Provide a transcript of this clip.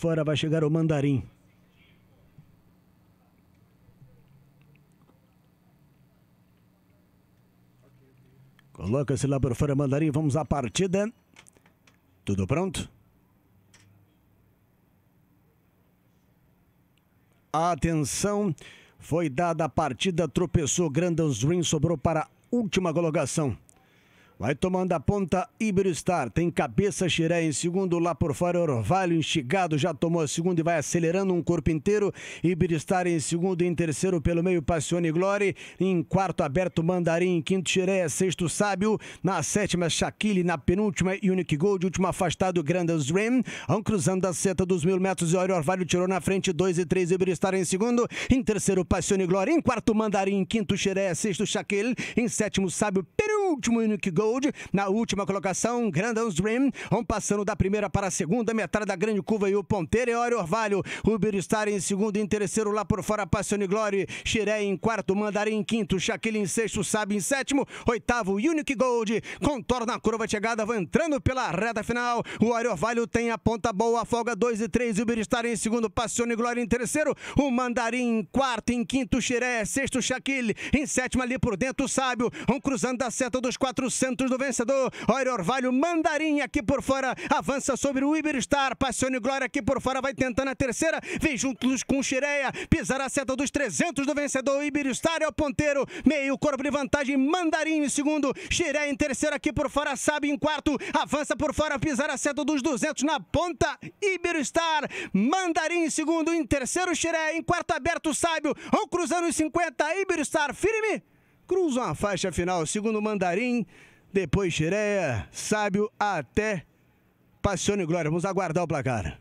fora vai chegar o mandarim. Coloca-se lá por fora mandarim. Vamos à partida. Tudo pronto? Atenção. Foi dada a partida. Tropeçou. Grandon Dream sobrou para a última colocação. Vai tomando a ponta Iberostar. Tem cabeça Xiré em segundo. Lá por fora, Orvalho instigado. Já tomou a segunda e vai acelerando um corpo inteiro. Iberostar em segundo. Em terceiro, pelo meio, Passione Glory. Em quarto, aberto Mandarim. Em quinto, Xiré. Sexto, Sábio. Na sétima, Shaquille. Na penúltima, Unique Gold. Último afastado, Grandes Ram. Vão cruzando a seta dos mil metros. E olha, Orvalho tirou na frente. Dois e três, Iberostar em segundo. Em terceiro, Passione Glory. Em quarto, Mandarim. Em quinto, Xiré. Sexto, Shaquille. Em sétimo, Sábio último Unique Gold. Na última colocação, Grandão's Dream. Vão passando da primeira para a segunda, metade da grande curva e o ponteiro é Hora Orvalho. Uber Star em segundo, em terceiro, lá por fora, Passione Glory. Xiré em quarto, Mandarim em quinto, Shaquille em sexto, Sabe em sétimo, oitavo, Unique Gold. Contorna a curva de chegada, vão entrando pela reta final. O Hora Orvalho tem a ponta boa, folga 2 e 3. Uber Star em segundo, Passione Glory em terceiro, o Mandarim em quarto, em quinto, Xiré, sexto, Shaquille. Em sétimo, ali por dentro, Sábio. Vão cruzando da seta perto dos 400 do vencedor. Olha Orvalho, Mandarim aqui por fora, avança sobre o Iberstar. Passione Glória aqui por fora, vai tentando a terceira, vem juntos com Xireia, pisar a seta dos 300 do vencedor. Iberstar é o ponteiro, meio corpo de vantagem, Mandarim em segundo, Xireia em terceiro aqui por fora, Sabe em quarto, avança por fora, pisar a seta dos 200 na ponta, Iberstar, Mandarim em segundo, em terceiro Xireia, em quarto aberto Sábio, ou cruzando os 50, Iberstar firme cruzam a faixa final, segundo Mandarim, depois Xireia, Sábio até Passione Glória. Vamos aguardar o placar.